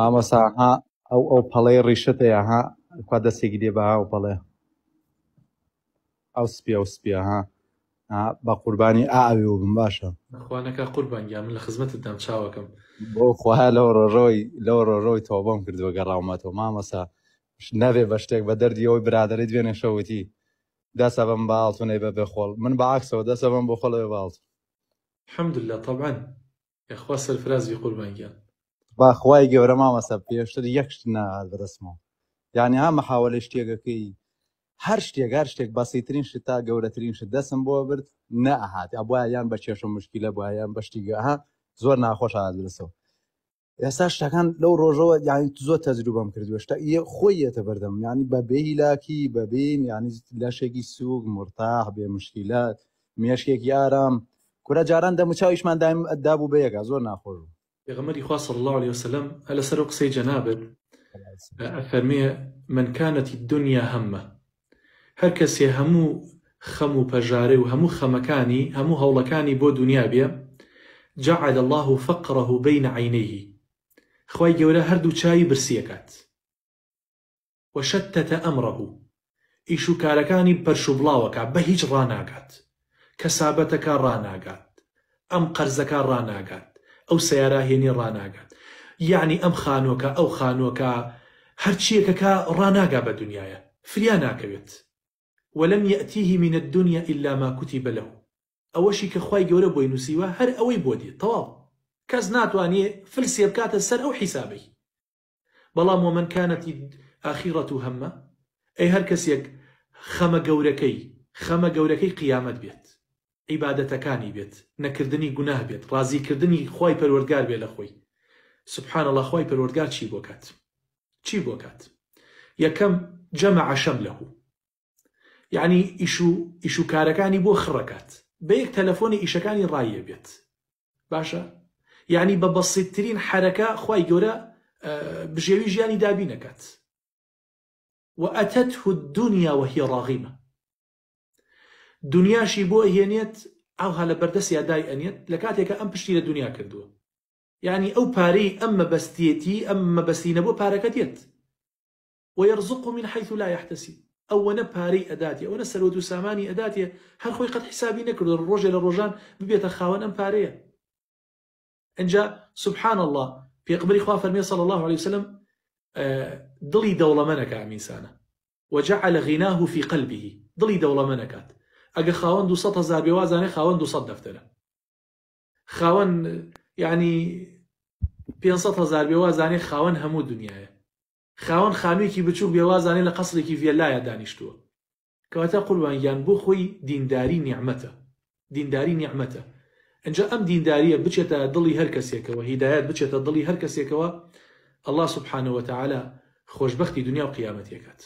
مامۆسا ها ئەو ئەو پەڵەی ڕیشتەیە ها کوا دەستێکی دێ بە ها و پەڵێ ئەو سپی ئەو سپیە ها بە قوربانی ئاوی و بم باشە خوانەکە قوربانیا من لە خزمەتتان چاوەکەم بۆ خۆها لەو ڕۆژۆی لەو ڕۆژۆی تۆبم کردووە گەڕاومەتەوە مامەسا نەبێ بە شتێک بە دەردیەوەی برادری دوێنێ شەوتی دەسە بم باڵتونەی بە بێخۆڵ من بەعکسەوە دەسە بم بۆ خۆڵەوە باڵت حەمدلله طبعاً یخوا سەرفرازی قوربانگیان باخوای گەورە مامەسە پێشتر یەکشت نادرسمەوە یعنی ئامە حاوە لە شتێکەکەی هەر شتێک هەر شتێک بەسیترین شت تا گەورەترین شت دەسم بۆ برد نەهات ئەبە یان بە کێشم مشکیلە بۆ یان بەشتیگەها زۆر ناخۆش ئادرسەوە ئێستا شتەکان لەو ڕۆژەوە یانی زۆر تەجروبەم کردووە شتا خۆیەتە بەردەم ینی بە بێیلاکی بەبین ینی لەشێکی سووک مرتاح بێ مشکیلات مێشکێک یارام کورە جاران دەموچاویشمان دابوو بەیەکە زۆر ناخۆش پیغمبری خواه صلی الله علیه وسلم هل سر قصه جنابه افرمیه من كانت الدنيا همه هر کسی همو خمو و پجاره و همو خمکانی همو هولکانی بو دنیا بیه جعل الله فقره بين عينيه خوای گەورە هەردوو چاوی برسیەکات وشتتە ئەمڕەه ئیش و کارەکانی پەرشوبڵاوەکە بە هیچ ڕناگات کەسابەتەکە ڕناگات ام قەرزەکە ڕناگات ئەو سیارە هێنی ڕناگات یعنی ئەم خانۆکە ئەو خانۆکە هەرچیەکەکە ڕناگا بە دنیاە فریا ناکەوێت وەلم یەتیهی منە دنیا ئللا ماکوتی بەلەو ئەوەشی کە خی گەورە بۆی نووسیوە هەر ئەوەی بۆ دی تەواو کەس ناتوانێت فلسێ بکاتە سەر ئەو حیسابی بەڵام ومەکانەتی ئاخیڕەت و هەممە ئەی هەر کەسێک خەمە گەورەکەی خەمە گەورەکەی قیامەت بێت عیبادەتەکانی بێت نەکردنی گوناه بێت ڕازیکردنی خی پەروەرگار بێ لە خۆی سبحان الله خی پەروەرگار چی بۆ کات چی بۆ کات یەکەم جەمە عشەم لەهو یعنی ئیش و ئیش و کارەکانی بۆ خڕەکات بە یەک تەلەفۆنی ئیشەکانی ڕایە بێت باشە یعنی بە بەسیترین حرەکە خی گەورە بژێوی ژیانی دابی نەکات وأتته الدنيا وهي راغمة دنیاشی بۆ ئەهێنێت ئەوها لە بەردەستی دای ئەنێت لە کاتێکە ئەم پشتی له دنیا کردووە یعنی او پاری اما بستیتی اما مەبەستینە بۆ پارکتیت ويرزقه من حيث لا يحتسب او نە پارەی ئەداتێ او سەرۆ و سامانی ئەداتێ هەر خۆی قەت حیسابی نەکردو ڕۆژێ لە ڕۆژان ببێتە ام ئەم انجا سبحان الله في پێقبری خوا فەرمیێ صلى الله عليه وسلم ضلي منك دەوڵەمەنەکە ئەمیسانە وجعل غناه في قلبه دڵی منكات ئەگە خاوەند 200 هزار بێوازانێ خاوەند 200 دەفتەرە خاوەند ینی 500 هزار بێوازانێ خاوەند هەموو دنیاە خاوەند خانوویکی بچوو بێوازانێ لە قسڵێکی ڤێلایە دانیشتووە کەواتە قوربانیان بۆ خۆی دینداری نیعممەتە دینداری نیعممەتە ئەجا ئەم دینداریە بچێتە دڵی هەر کەسێکەوە هیدایەت بچێتە دڵی هەر کەسێکەوە الله سبحانەوە تعاالە خۆشببختی دنیا و قیامەتێکات